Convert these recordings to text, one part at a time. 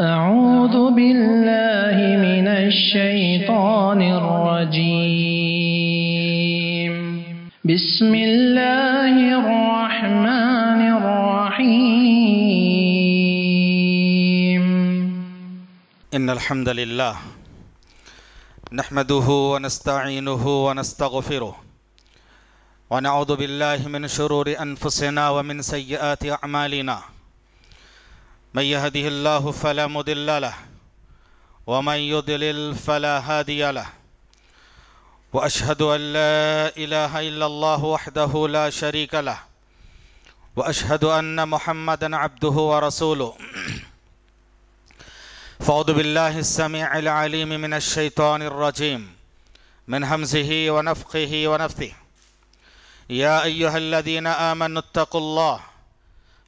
أعوذ بالله من الشيطان الرجيم بسم الله الرحمن الرحيم إن الحمد لله نحمده ونستعينه ونستغفره ونعوذ بالله من شرور أنفسنا ومن سيئات أعمالنا من يهده الله فلا مضل له ومن يضلل فلا هادي له واشهد ان لا اله الا الله وحده لا شريك له واشهد ان محمدا عبده ورسوله فاعوذ بالله السميع العليم من الشيطان الرجيم من همزه ونفخه ونفثه يا ايها الذين امنوا اتقوا الله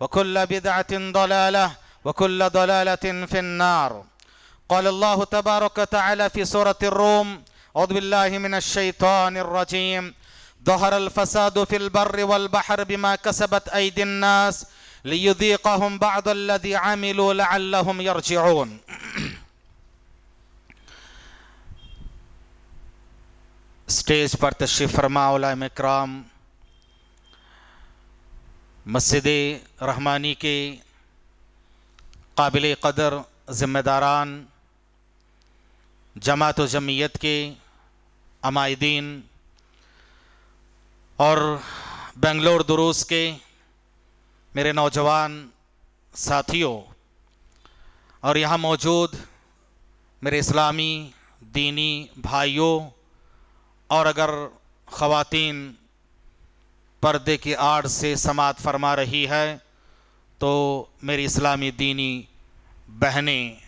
وكل بدعة ضلالة وكل ضلالة في النار قال الله تبارك تعالى في سورة الروم أعوذ بالله من الشيطان الرجيم ظهر الفساد في البر والبحر بما كسبت أيدي الناس ليذيقهم بعض الذي عملوا لعلهم يرجعون پر تشریف فرما फरमा कराम मस्जिद रहमानी के काबिल कदर ज़िम्मेदारान जमात व जमीयत के अमायदीन और बेंगलोर दुरूस के मेरे नौजवान साथियों और यहाँ मौजूद मेरे इस्लामी दीनी भाइयों और अगर ख़वातीन पर्दे की आड़ से समात फरमा रही है तो मेरी इस्लामी दीनी बहनें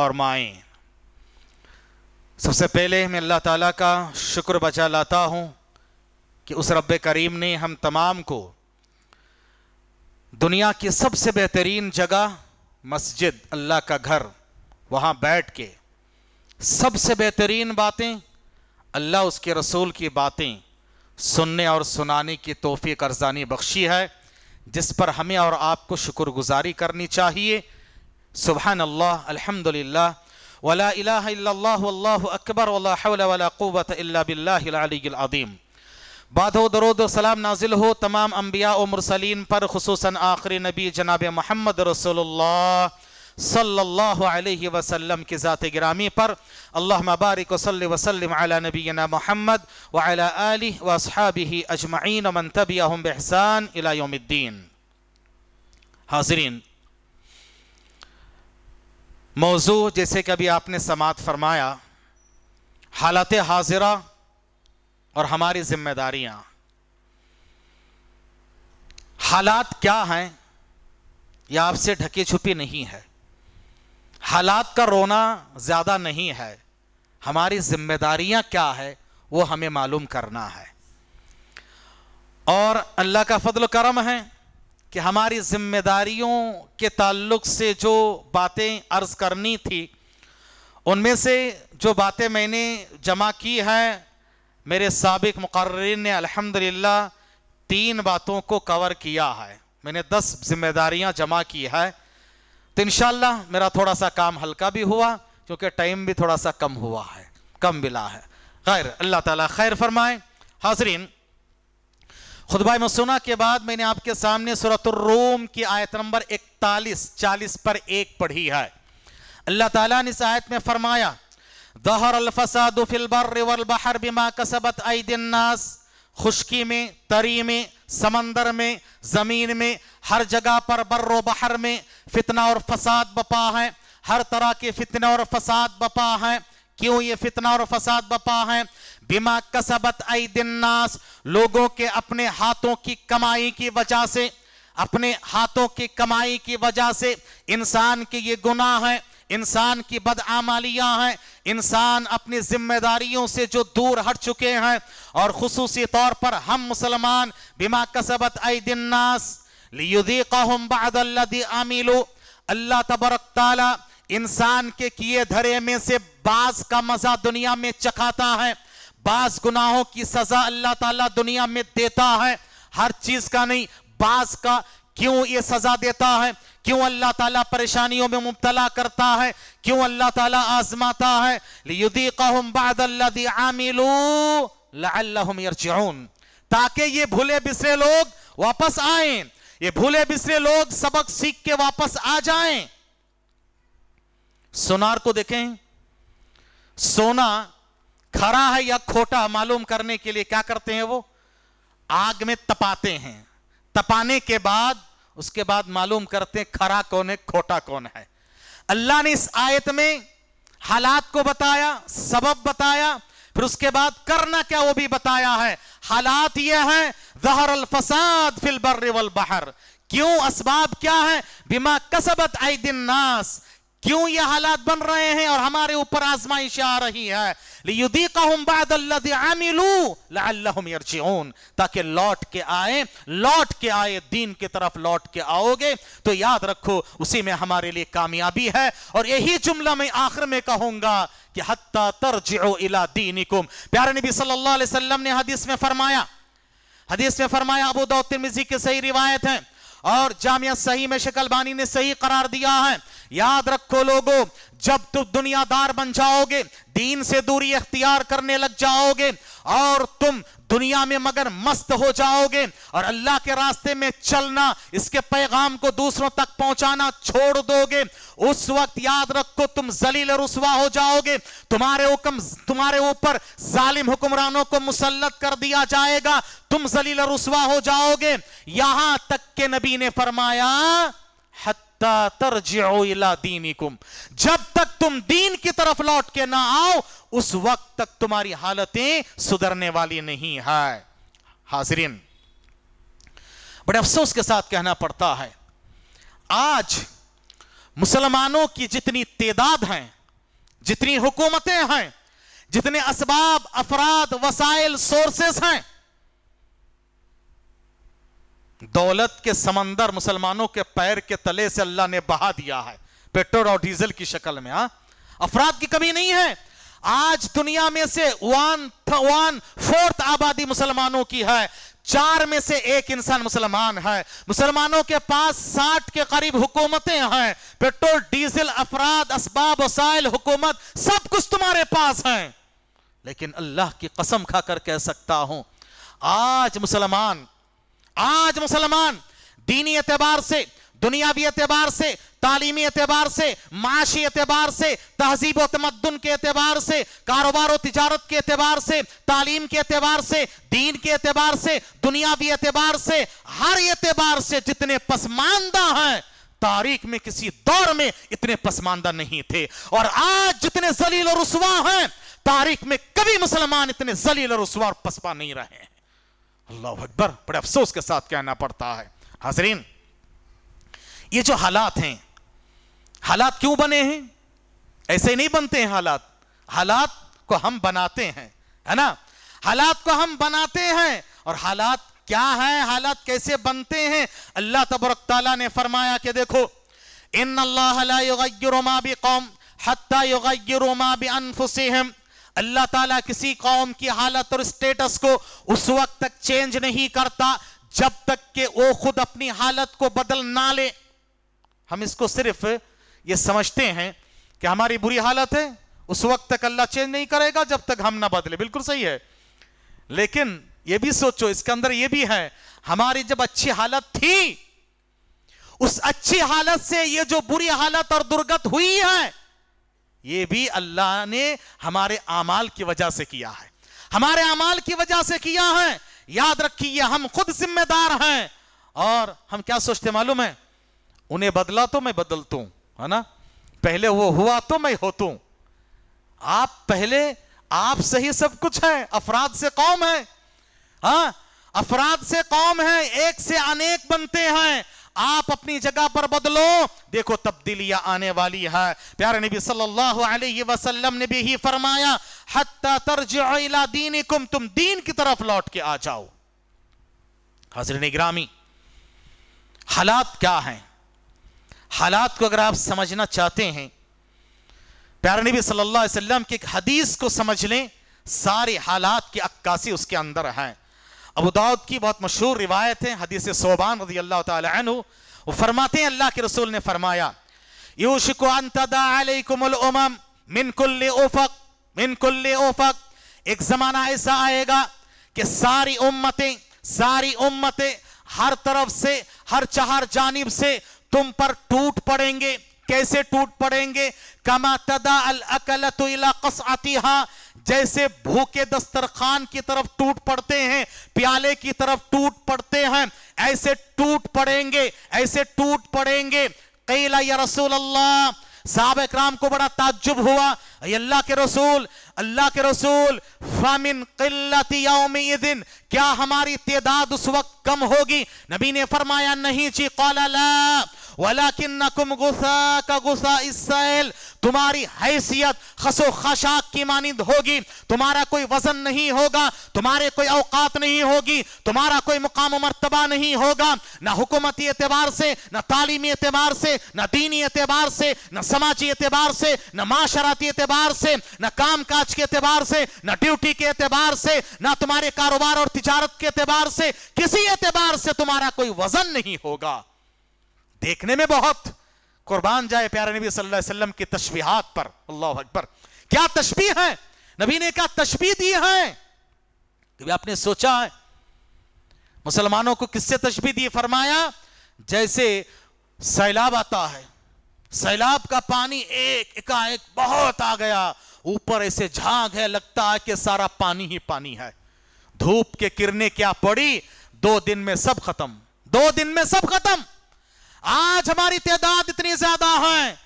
और माएँ सबसे पहले मैं अल्लाह ताला का शुक्र बचा लाता हूँ कि उस रब करीम ने हम तमाम को दुनिया की सबसे बेहतरीन जगह मस्जिद अल्लाह का घर वहाँ बैठ के सबसे बेहतरीन बातें अल्लाह उसके रसूल की बातें सुनने और सुनाने की तोफ़ी अर्जानी बख्शी है जिस पर हमें और आपको शुक्रगुजारी करनी चाहिए सुबह अल्लाह अलहमदिल्ला वला अकबर वलावतबिल्लाम बाद दरोद सलाम नाजिल हो तमाम अम्बिया और मुरसलिन पर खसूस आखिरी नबी जनाब महमद रसोल्ला सल्लल्लाहु अलैहि वसल्लम की ज़ात ग्रामी पर अल्लाह मबारक वसल वसलम अला नबीना मोहम्मद वाला अली वसहाबी अजमाइन मन बहसान इलायोमद्दीन हाजरीन मौजू जैसे कभी आपने समात फरमाया हालत हाजिरा और हमारी जिम्मेदारियाँ हालात क्या हैं यह आपसे ढकी छुपी नहीं है हालात का रोना ज़्यादा नहीं है हमारी जिम्मेदारियां क्या है वो हमें मालूम करना है और अल्लाह का फजल करम है कि हमारी जिम्मेदारियों के ताल्लुक से जो बातें अर्ज़ करनी थी उनमें से जो बातें मैंने जमा की हैं मेरे सबक मुक़र ने अल्हम्दुलिल्लाह तीन बातों को कवर किया है मैंने दस जिम्मेदारियां जमा की है तो इनशाला मेरा थोड़ा सा काम हल्का भी हुआ क्योंकि टाइम भी थोड़ा सा कम हुआ है कम मिला है खैर अल्लाह ताला खैर फरमाए हाजरीन खुदबा मसुना के बाद मैंने आपके सामने सूरतरूम की आयत नंबर 41 40 पर एक पढ़ी है अल्लाह ताला ने इस आयत में फरमाया दहर अलफसाद बर्र वल बहर बिमा कसबत ऐदिन नास खुशकी में तरी में समंदर में ज़मीन में हर जगह पर बर्रो बहर में फितना और फसाद बपा है हर तरह के फितने और फसाद बपा है क्यों ये फितना और फसाद बपा है बिमा कसबत आई दिन्नास लोगों के अपने हाथों की कमाई की वजह से अपने हाथों की कमाई की वजह से इंसान के ये गुनाह है इंसान की बदआमालियां हैं इंसान अपनी जिम्मेदारियों से जो दूर हट चुके हैं और खसूसी तौर पर हम मुसलमान बिमा कसबत नास आमिलो अल्लाह तबरक ताला इंसान के किए धरे में से बाज का मजा दुनिया में चखाता है बाज गुनाहों की सजा अल्लाह ताला दुनिया में देता है हर चीज का नहीं बाज का क्यों ये सजा देता है क्यों अल्लाह ताला परेशानियों में मुबतला करता है क्यों अल्लाह ताला आजमाता है लियुदी आमिलू ताकि ये भूले बिसरे लोग वापस आए ये भूले बिसरे लोग सबक सीख के वापस आ जाएं सोनार को देखें सोना खरा है या खोटा मालूम करने के लिए क्या करते हैं वो आग में तपाते हैं तपाने के बाद उसके बाद मालूम करते हैं खरा कौन है खोटा कौन है अल्लाह ने इस आयत में हालात को बताया सबब बताया फिर उसके बाद करना क्या वो भी बताया है हालात ये है जहर अलफसाद फिल बर्र वल बहर क्यों असबाब क्या है बिमा कसबत आई दिन नास क्यों ये हालात बन रहे हैं और हमारे ऊपर आजमाइश आ रही है ताकि लौट के आए लौट के आए दीन की तरफ लौट के आओगे तो याद रखो उसी में हमारे लिए कामयाबी है और यही जुमला मैं आखिर में कहूंगा कि हत्ता तरजो इला दीनिकुम प्यारे नबी सल्लल्लाहु अलैहि वसल्लम ने हदीस में फरमाया हदीस में फरमाया अबू दाऊद की सही रिवायत है और जामिया सही में शकलबानी ने सही करार दिया है याद रखो लोगों जब तुम दुनियादार बन जाओगे दीन से दूरी अख्तियार करने लग जाओगे और तुम दुनिया में मगर मस्त हो जाओगे और अल्लाह के रास्ते में चलना इसके पैगाम को दूसरों तक पहुंचाना छोड़ दोगे उस वक्त याद रखो तुम जलील रसवा हो जाओगे तुम्हारे हुक्म तुम्हारे ऊपर जालिम हुक्मरानों को मुसलत कर दिया जाएगा तुम जलील रसवा हो जाओगे यहां तक के नबी ने फरमाया हत्ता तरजिओ इला दीनिकुम जब तक तुम दीन की तरफ लौट के ना आओ उस वक्त तक तुम्हारी हालतें सुधरने वाली नहीं है हाजरीन बड़े अफसोस के साथ कहना पड़ता है आज मुसलमानों की जितनी तेदाद है जितनी हुकूमतें हैं जितने इसबाब अफराद वसाइल सोर्सेस हैं दौलत के समंदर मुसलमानों के पैर के तले से अल्लाह ने बहा दिया है पेट्रोल और डीजल की शक्ल में हा? अफराद की कमी नहीं है आज दुनिया में से वन वन फोर्थ आबादी मुसलमानों की है चार में से एक इंसान मुसलमान है मुसलमानों के पास साठ के करीब हुकूमतें हैं पेट्रोल डीजल अफराद असबाब वसाइल हुकूमत सब कुछ तुम्हारे पास है लेकिन अल्लाह की कसम खाकर कह सकता हूं आज मुसलमान आज मुसलमान दीनी एतबार से दुनियावी एतबार से तालीमी एतबार से माशी एतबार से तहजीब व तमदन के एतबार से कारोबार तजारत के एतबार से तालीम के एतबार से दीन के एतबार से दुनियावी एतबार से हर एतबार से जितने पसमानदा हैं तारीख में किसी दौर में इतने पसमानदा नहीं थे और आज जितने जलील और रसवा हैं तारीख में कभी मुसलमान इतने जलील और रसवा और पसपा नहीं रहे हैं अल्लाह अकबर बड़े अफसोस के साथ कहना पड़ता है हाजरीन ये जो हालात हैं हालात क्यों बने हैं ऐसे नहीं बनते हैं हालात हालात को हम बनाते हैं है ना हालात को हम बनाते हैं और हालात क्या है हालात कैसे बनते हैं अल्लाह तबरक तला ने फरमाया कि देखो इन अल्लाह कौम हत्या अल्लाह ताला किसी कौम की हालत और स्टेटस को उस वक्त तक चेंज नहीं करता जब तक कि वो खुद अपनी हालत को बदल ना ले हम इसको सिर्फ ये समझते हैं कि हमारी बुरी हालत है उस वक्त तक अल्लाह चेंज नहीं करेगा जब तक हम ना बदले बिल्कुल सही है लेकिन ये भी सोचो इसके अंदर ये भी है हमारी जब अच्छी हालत थी उस अच्छी हालत से ये जो बुरी हालत और दुर्गत हुई है ये भी अल्लाह ने हमारे अमाल की वजह से किया है हमारे अमाल की वजह से किया है याद रखिए हम खुद जिम्मेदार हैं और हम क्या सोचते मालूम है उन्हें बदला तो मैं बदलतू है ना पहले वो हुआ तो मैं तू आप पहले आप सही सब कुछ है अफराद से कौम है हा? अफराद से कौम है एक से अनेक बनते हैं आप अपनी जगह पर बदलो देखो तब्दीलियां आने वाली है प्यारे नबी सल्लल्लाहु अलैहि वसल्लम ने भी ही फरमाया हत्ता तरजुला दीनिकुम तुम दीन की तरफ लौट के आ जाओ हजर निगरामी हालात क्या है हालात को अगर आप समझना चाहते हैं प्यारे नबी सल्लल्लाहु अलैहि वसल्लम की एक हदीस को समझ लें सारे हालात की अक्कासी उसके अंदर है अबू दाऊद की बहुत मशहूर रिवायत है हदीस सोबान रजी अल्लाह तु फरमाते हैं अल्लाह के रसूल ने फरमाया यूशकुमम एक ज़माना ऐसा आएगा कि सारी उम्मतें सारी उम्मतें हर तरफ से हर चार जानब से तुम पर टूट पड़ेंगे कैसे टूट पड़ेंगे कमा तदा अल अकलत कसअतिहा जैसे भूखे दस्तरखान की तरफ टूट पड़ते हैं प्याले की तरफ टूट पड़ते हैं ऐसे टूट पड़ेंगे ऐसे टूट पड़ेंगे कैला या रसूल अल्लाह साहब इक्राम को बड़ा ताज्जुब हुआ अल्लाह के रसूल अल्लाह के रसूल फामिन दिन क्या हमारी तादाद उस वक्त कम होगी नबी ने फरमाया नहीं ची कौला तुम्हारी हैसियत खसो खशाक की मानिंद होगी तुम्हारा कोई वजन नहीं होगा तुम्हारे कोई औकात नहीं होगी तुम्हारा कोई मुकाम मरतबा नहीं होगा ना हुकूमती एतबार से ना तालीमी एतबार से ना दीनी एतबार से ना समाजी एतबार से ना माशराती एतबार से ना काम काज के एतबार से ना ड्यूटी के एतबार से ना तुम्हारे कारोबार और तजारत के एतबार से किसी एतबार से तुम्हारा कोई वजन नहीं होगा देखने में बहुत कुर्बान जाए प्यारे नबी सल्लल्लाहु अलैहि वसल्लम की तस्वीहात पर अल्लाह अकबर क्या तस्बी है नबी ने क्या तस्बी दी है कभी आपने सोचा है मुसलमानों को किससे तस्बी दी फरमाया जैसे सैलाब आता है सैलाब का पानी एक एकाएक बहुत आ गया ऊपर ऐसे झाग है लगता है कि सारा पानी ही पानी है धूप के किरने क्या पड़ी दो दिन में सब खत्म दो दिन में सब खत्म आज हमारी तादाद इतनी ज्यादा है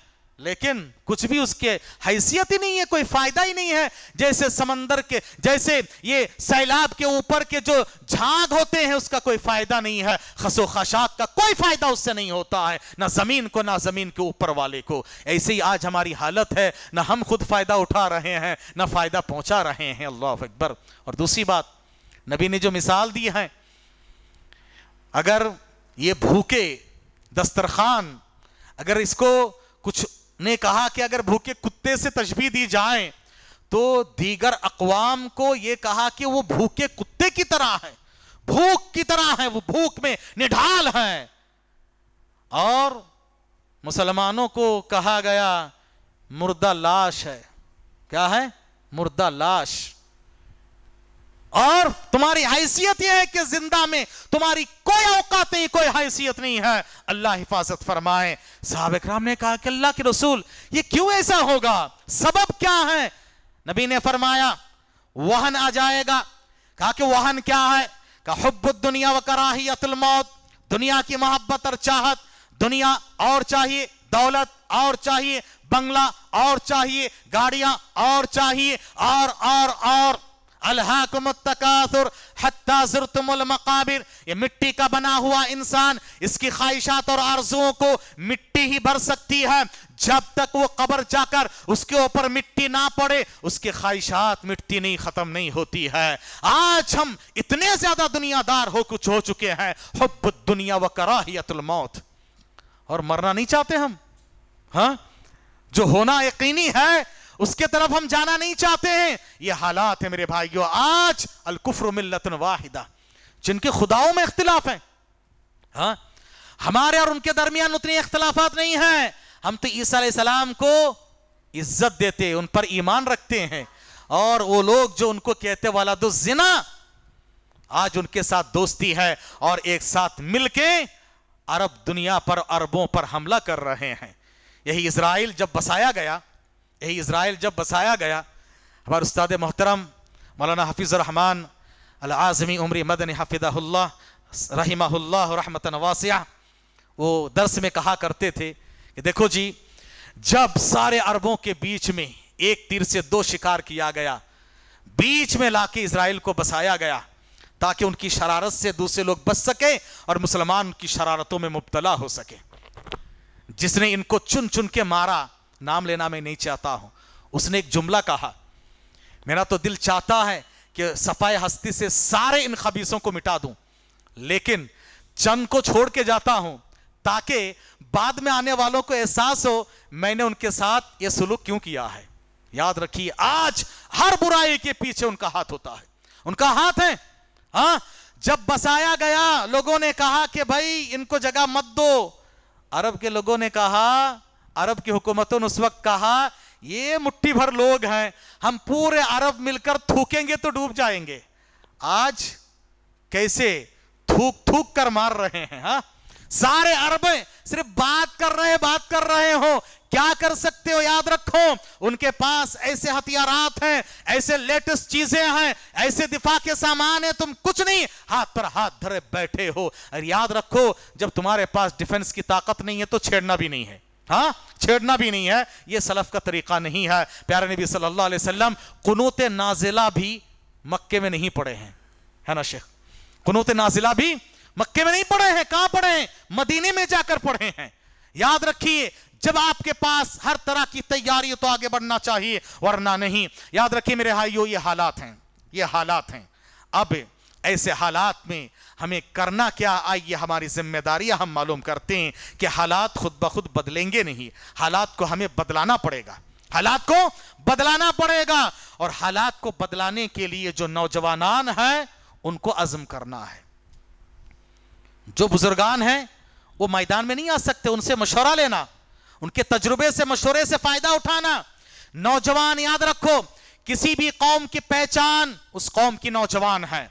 लेकिन कुछ भी उसके हैसियत ही नहीं है कोई फायदा ही नहीं है जैसे समंदर के जैसे ये सैलाब के ऊपर के जो झाग होते हैं उसका कोई फायदा नहीं है खसो खशाक का कोई फायदा उससे नहीं होता है ना जमीन को ना जमीन के ऊपर वाले को ऐसे ही आज हमारी हालत है ना हम खुद फायदा उठा रहे हैं ना फायदा पहुंचा रहे हैं अल्लाह अकबर और दूसरी बात नबी ने जो मिसाल दी है अगर ये भूखे दस्तरखान अगर इसको कुछ ने कहा कि अगर भूखे कुत्ते से तशबी दी जाए तो दीगर अकवाम को यह कहा कि वो भूखे कुत्ते की तरह है भूख की तरह है वो भूख में निढाल है और मुसलमानों को कहा गया मुर्दा लाश है क्या है मुर्दा लाश और तुम्हारी हैसियत यह है कि जिंदा में तुम्हारी कोई औकात नहीं कोई हैसियत नहीं है अल्लाह हिफाजत फरमाए साहब इक्राम ने कहा कि अल्लाह के रसूल ये क्यों ऐसा होगा सबब क्या है नबी ने फरमाया वाहन आ जाएगा कहा कि वाहन क्या है कहा हब्बत दुनिया व कराहियतुल मौत दुनिया की मोहब्बत और चाहत दुनिया और चाहिए दौलत और चाहिए बंगला और चाहिए गाड़ियां और चाहिए और और और अल्हाकुमतकासुर मकाबिर ये मिट्टी का बना हुआ इंसान इसकी ख्वाहिशात और आरजुओं को मिट्टी ही भर सकती है जब तक वो कबर जाकर उसके ऊपर मिट्टी ना पड़े उसकी ख्वाहिशात मिट्टी नहीं खत्म नहीं होती है आज हम इतने ज्यादा दुनियादार हो कुछ हो चुके हैं हब दुनिया व कराहियतुल मौत और मरना नहीं चाहते हम हा? जो होना यकीनी है उसके तरफ हम जाना नहीं चाहते हैं ये हालात है मेरे भाइयों आज अलकुफर मिल्लतन वाहिदा जिनके खुदाओं में इख्तिलाफ है हा? हमारे और उनके दरमियान उतनी इख्तलाफात नहीं है हम तो ईसा सलाम को इज्जत देते उन पर ईमान रखते हैं और वो लोग जो उनको कहते वाला दो जिना आज उनके साथ दोस्ती है और एक साथ मिलके अरब दुनिया पर अरबों पर हमला कर रहे हैं यही इसराइल जब बसाया गया यही इसराइल जब बसाया गया हमारे उस्ताद मोहतरम मौलाना हफीज़ रहमान आज़मी उमरी मदन हफिदाहुल्ला रहीमाहुल्ला रहमत वासिया वो दर्स में कहा करते थे कि देखो जी जब सारे अरबों के बीच में एक तीर से दो शिकार किया गया बीच में लाके इसराइल को बसाया गया ताकि उनकी शरारत से दूसरे लोग बच सकें और मुसलमान की शरारतों में मुबतला हो सके जिसने इनको चुन चुन के मारा नाम लेना मैं नहीं चाहता हूं उसने एक जुमला कहा मेरा तो दिल चाहता है कि सफाई हस्ती से सारे इन खबीसों को मिटा दूं लेकिन चंद को छोड़ के जाता हूं ताकि बाद में आने वालों को एहसास हो मैंने उनके साथ यह सुलूक क्यों किया है याद रखिए आज हर बुराई के पीछे उनका हाथ होता है उनका हाथ है हा? जब बसाया गया लोगों ने कहा कि भाई इनको जगह मत दो अरब के लोगों ने कहा अरब की हुकूमतों ने उस वक्त कहा ये मुट्ठी भर लोग हैं हम पूरे अरब मिलकर थूकेंगे तो डूब जाएंगे आज कैसे थूक थूक कर मार रहे हैं हा? सारे अरब सिर्फ बात कर रहे हैं बात कर रहे हो क्या कर सकते हो याद रखो उनके पास ऐसे हथियारात हैं ऐसे लेटेस्ट चीजें हैं ऐसे दिफा के सामान है तुम कुछ नहीं हाथ पर हाथ धरे बैठे हो और याद रखो जब तुम्हारे पास डिफेंस की ताकत नहीं है तो छेड़ना भी नहीं है हाँ छेड़ना भी नहीं है ये सलफ का तरीका नहीं है प्यारे नबी सल्लल्लाहु अलैहि वसल्लम कुनूत नाजिला भी मक्के में नहीं पड़े हैं है ना शेख कुनूत नाजिला भी मक्के में नहीं पढ़े हैं कहां पढ़े हैं मदीने में जाकर पढ़े हैं याद रखिए जब आपके पास हर तरह की तैयारी तो आगे बढ़ना चाहिए वरना नहीं याद रखिए मेरे भाइयों ये हालात हैं ये हालात हैं अब ऐसे हालात में हमें करना क्या आइए हमारी जिम्मेदारियां हम मालूम करते हैं कि हालात खुद ब खुद बदलेंगे नहीं हालात को हमें बदलाना पड़ेगा हालात को बदलाना पड़ेगा और हालात को बदलाने के लिए जो नौजवान है उनको अज़म करना है जो बुजुर्गान हैं वो मैदान में नहीं आ सकते उनसे मशवरा लेना उनके तजुर्बे से मशवरे से फ़ायदा उठाना नौजवान याद रखो किसी भी कौम की पहचान उस कौम की नौजवान है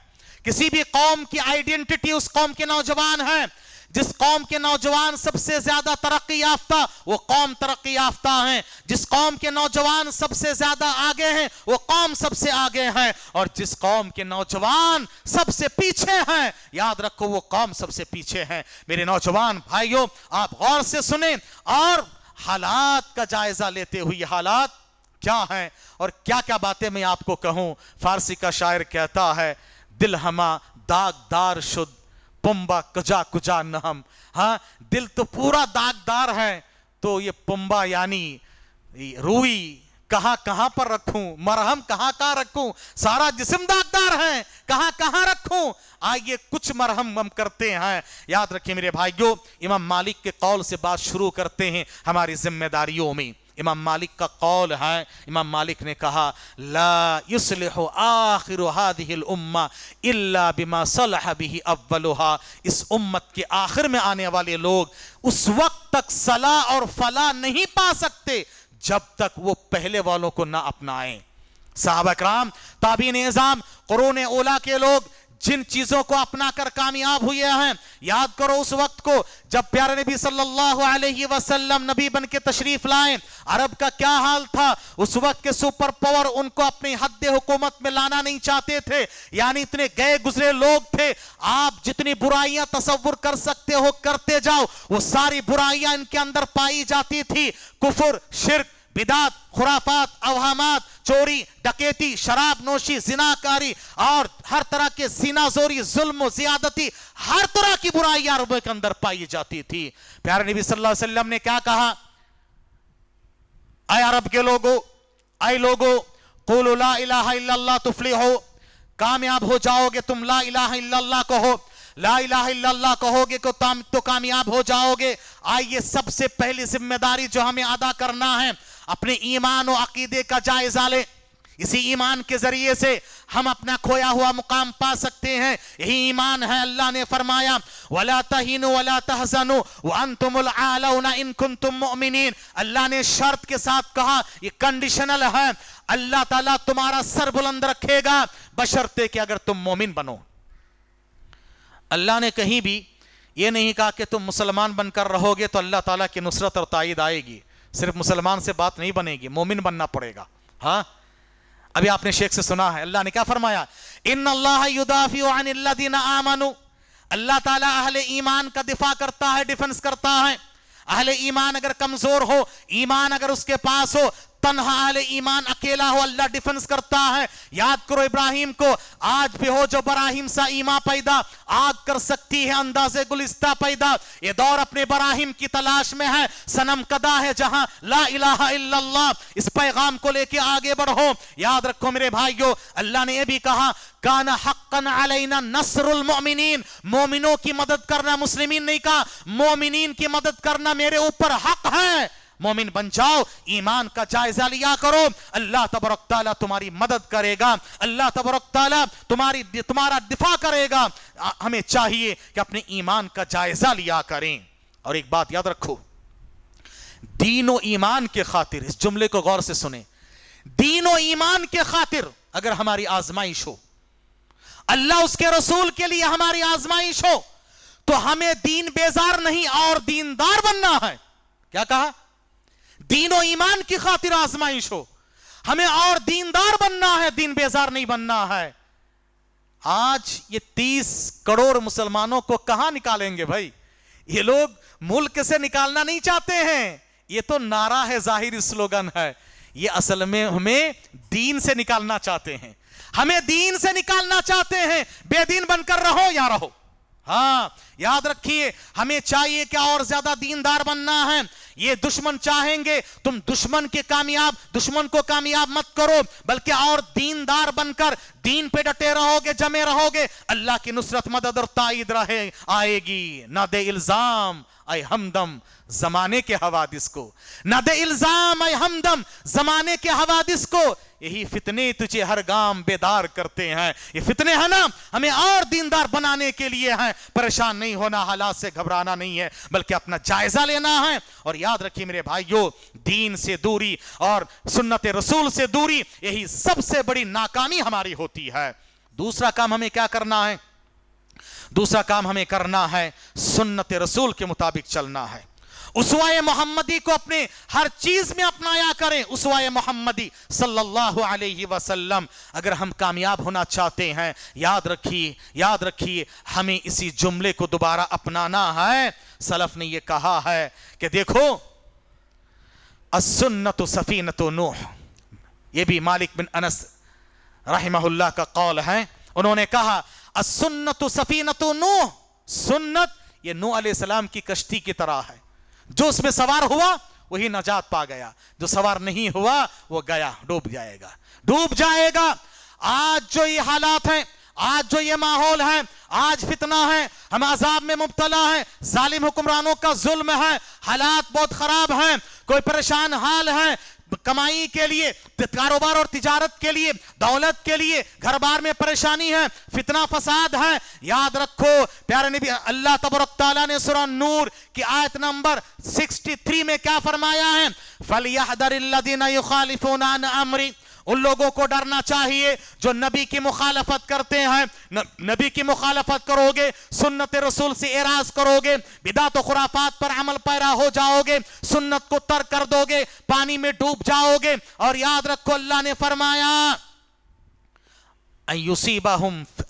किसी भी कौम की आइडेंटिटी उस कौम के नौजवान है जिस कौम के नौजवान सबसे ज्यादा तरक्की याफ्ता वो कौम तरक्की याफ्ता है जिस कौम के नौजवान सबसे ज्यादा आगे हैं वो कौम सबसे आगे हैं और जिस कौम के नौजवान सबसे पीछे हैं याद रखो वो कौम सबसे पीछे हैं मेरे नौजवान भाइयों आप गौर से सुने और हालात का जायजा लेते हुए हालात क्या है और क्या क्या बातें मैं आपको कहूं फारसी का शायर कहता है दिल हमा दागदार शुद्ध पुम्बा कजा कुजा नहम हाँ दिल तो पूरा दागदार है तो ये पुम्बा यानी रूई कहां कहां पर रखूं मरहम कहां कहां रखूं सारा जिसम दागदार है कहां कहां रखूं आइए कुछ मरहम हम करते हैं याद रखिए मेरे भाइयों इमाम मालिक के कौल से बात शुरू करते हैं हमारी जिम्मेदारियों में इमाम मालिक का कौल है इमाम मालिक ने कहा ला आखिर उम्मा बिमा अव्वलहा इस उम्मत के आखिर में आने वाले लोग उस वक्त तक सलाह और फला नहीं पा सकते जब तक वो पहले वालों को ना अपनाएं साहब कराम ताबीन निज़ाम कुरोन ओला के लोग जिन चीजों को अपना कर कामयाब हुए हैं याद करो उस वक्त को जब प्यारे नबी सल्लल्लाहु अलैहि वसल्लम नबी बन के तशरीफ लाए अरब का क्या हाल था उस वक्त के सुपर पावर उनको अपनी हद हुकूमत में लाना नहीं चाहते थे यानी इतने गए गुजरे लोग थे आप जितनी बुराइयां तस्वुर कर सकते हो करते जाओ वो सारी बुराइयां इनके अंदर पाई जाती थी कुफुर शिरक बिदात खुराफात अवहमात चोरी डकेती शराब नोशी जिनाकारी और हर तरह के सीनाजोरी जुल्म ज्यादती हर तरह की बुराई अरब के अंदर पाई जाती थी प्यारे नबी सल्लल्लाहु अलैहि वसल्लम ने क्या कहा आए अरब के लोगों अय लोगों कुल्ला तुफली हो कामयाब हो जाओगे तुम ला इलाहा इल्लल्लाह कहो ला इलाहा इल्लल्लाह कहोगे को तो, तो कामयाब हो जाओगे आइए सबसे पहली जिम्मेदारी जो हमें अदा करना है अपने ईमान और अकीदे का जायजा ले इसी ईमान के जरिए से हम अपना खोया हुआ मुकाम पा सकते हैं यही ईमान है अल्लाह ने फरमाया वला तहिन वला तहसन वन तुमुल इनकुन तुम अल्लाह ने शर्त के साथ कहा ये कंडीशनल है अल्लाह ताला तुम्हारा सर बुलंद रखेगा बशर्ते कि अगर तुम मोमिन बनो अल्लाह ने कहीं भी ये नहीं कहा कि तुम मुसलमान बनकर रहोगे तो अल्लाह ताला की नुसरत और तायद आएगी सिर्फ मुसलमान से बात नहीं बनेगी मोमिन बनना पड़ेगा हाँ अभी आपने शेख से सुना है अल्लाह ने क्या फरमाया इन अल्लाहदाफी आमनु अल्लाह ताला अहले ईमान का दिफा करता है डिफेंस करता है अहले ईमान अगर कमजोर हो ईमान अगर उसके पास हो तनहा आल ईमान अकेला हो अल्लाह डिफेंस करता है याद करो इब्राहिम को आज भी हो जो बराहिम सा ईमा पैदा आग कर सकती है अंदाजे गुलिस्ता पैदा ये दौर अपने बराहिम की तलाश में है सनम कदा है जहां ला इलाहा इल्लल्लाह इस पैगाम को लेके आगे बढ़ो याद रखो मेरे भाइयों अल्लाह ने यह भी कहा काना हक्कन अलैना नसरुल मोमिनीन मोमिनों की मदद करना मुस्लिमीन नहीं कहा मोमिनीन की मदद करना मेरे ऊपर हक है मोमिन बन जाओ ईमान का जायजा लिया करो अल्लाह तबरक तुम्हारी मदद करेगा अल्लाह तबरक तुम्हारी तुम्हारा दिफा करेगा हमें चाहिए कि अपने ईमान का जायजा लिया करें और एक बात याद रखो दीन ईमान के खातिर इस जुमले को गौर से सुने दीन ईमान के खातिर अगर हमारी आजमाइश हो अल्लाह उसके रसूल के लिए हमारी आजमाइश हो तो हमें दीन बेजार नहीं और दीनदार बनना है क्या कहा दीन और ईमान की खातिर आजमाइश हो हमें और दीनदार बनना है दीन बेजार नहीं बनना है आज ये तीस करोड़ मुसलमानों को कहां निकालेंगे भाई ये लोग मुल्क से निकालना नहीं चाहते हैं ये तो नारा है जाहिर स्लोगन है ये असल में हमें दीन से निकालना चाहते हैं हमें दीन से निकालना चाहते हैं बेदीन बनकर रहो या रहो हाँ याद रखिए हमें चाहिए क्या और ज्यादा दीनदार बनना है ये दुश्मन चाहेंगे तुम दुश्मन के कामयाब दुश्मन को कामयाब मत करो बल्कि और दीनदार बनकर दीन पे डटे रहोगे जमे रहोगे अल्लाह की नुसरत मदद और ताइद रहे आएगी ना दे इल्जाम आए हमदम जमाने के हवादिस को ना दे इल्जाम आए हमदम जमाने के हवादिस को यही फितने तुझे हर गाम बेदार करते हैं ये फितने हैं ना हमें और दीनदार बनाने के लिए हैं परेशान नहीं होना हालात से घबराना नहीं है बल्कि अपना जायजा लेना है और याद रखिए मेरे भाइयों दीन से दूरी और सुन्नत रसूल से दूरी यही सबसे बड़ी नाकामी हमारी होती है दूसरा काम हमें क्या करना है दूसरा काम हमें करना है सुन्नत रसूल के मुताबिक चलना है उसवाए मोहम्मदी को अपने हर चीज में अपनाया करें उसवाए मोहम्मदी सल्लल्लाहु अलैहि वसल्लम अगर हम कामयाब होना चाहते हैं याद रखिए याद रखिए हमें इसी जुमले को दोबारा अपनाना है सलफ ने यह कहा है कि देखो सफी न तो नूह यह भी मालिक बिन अनस रहमहुल्ला का कौल है उन्होंने कहा सफी न तो नूह सुन्नत ये नू सलाम की कश्ती की तरह है जो उसमें सवार हुआ वही नजात पा गया जो सवार नहीं हुआ वो गया डूब जाएगा डूब जाएगा आज जो ये हालात हैं आज जो ये माहौल है आज फितना है हम आजाब में मुबतला है जालिम हुक्मरानों का जुल्म है हालात बहुत खराब हैं कोई परेशान हाल है कमाई के लिए कारोबार और तिजारत के लिए दौलत के लिए घर बार में परेशानी है फितना फसाद है याद रखो प्यारे नबी अल्लाह तबरक ने सुर नूर की आयत नंबर 63 में क्या फरमाया है फलिया उन लोगों को डरना चाहिए जो नबी की मुखालफत करते हैं नबी की मुखालफत करोगे सुन्नत रसूल से एराज करोगे बिदा तो खुराफात पर अमल पैरा हो जाओगे सुन्नत को तर कर दोगे पानी में डूब जाओगे और याद रखो अल्लाह ने फरमाया